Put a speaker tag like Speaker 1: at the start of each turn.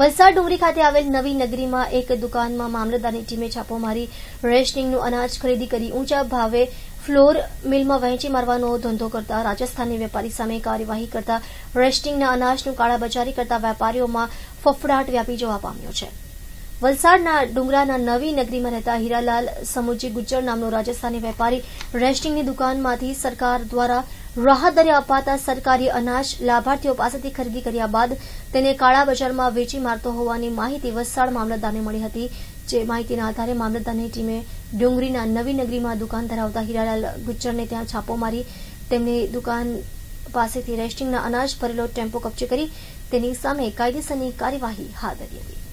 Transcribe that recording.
Speaker 1: વલસાડ ડુંગરી ખાતે આવેલ નવી નગરીમાં એક દુકાનમાં મામલતદારની ટીમે છાપો મારી રેશનિંગનું અનાજ ખરીદી કરી ઊંચા ભાવે ફ્લોર મિલમાં વહેંચી મારવાનો ધંધો કરતા રાજસ્થાની વેપારી સામે કાર્યવાહી કરતા રેસ્ટિંગના અનાજનું કાળાબજારી કરતા વેપારીઓમાં ફફડાટ વ્યાપી જોવા પામ્યો છે વલસાડના ડુંગરાના નવી નગરીમાં રહેતા હીરાલાલ સમુજી ગુજ્જર નામનો રાજસ્થાની વેપારી રેસ્ટિંગની દુકાનમાંથી સરકાર દ્વારા રાહત દરે અપાતા સરકારી અનાજ લાભાર્થીઓ પાસેથી ખરીદી કર્યા બાદ તેને કાળા બજારમાં વેચી મારતો હોવાની માહિતી વલસાડ મામલતદારને મળી હતી જે માહિતીના આધારે મામલતદારની ટીમે ડુંગરીના નવી નગરીમાં દુકાન ધરાવતા હીરાલાલ ગુજ્જરને ત્યાં છાપો મારી તેમની દુકાન પાસેથી રેસ્ટિંગના અનાજ ભરેલો ટેમ્પો કબજે કરી તેની સામે કાયદેસરની
Speaker 2: કાર્યવાહી હાથ ધરી હતી